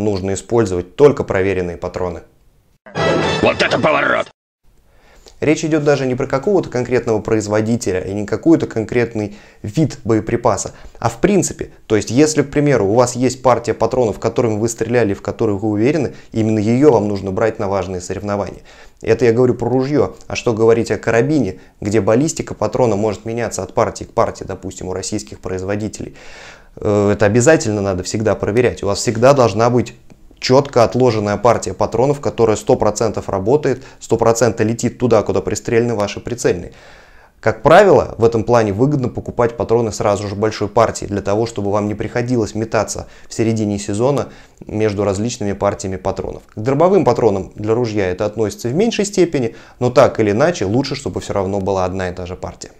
нужно использовать только проверенные патроны. Вот это поворот! Речь идет даже не про какого-то конкретного производителя и не какой-то конкретный вид боеприпаса, а в принципе. То есть, если, к примеру, у вас есть партия патронов, которыми вы стреляли, и в которые вы уверены, именно ее вам нужно брать на важные соревнования. Это я говорю про ружье, а что говорить о карабине, где баллистика патрона может меняться от партии к партии, допустим, у российских производителей. Э, это обязательно надо всегда проверять. У вас всегда должна быть четко отложенная партия патронов, которая 100% работает, 100% летит туда, куда пристрелены ваши прицельные. Как правило, в этом плане выгодно покупать патроны сразу же большой партии, для того, чтобы вам не приходилось метаться в середине сезона между различными партиями патронов. К дробовым патронам для ружья это относится в меньшей степени, но так или иначе лучше, чтобы все равно была одна и та же партия.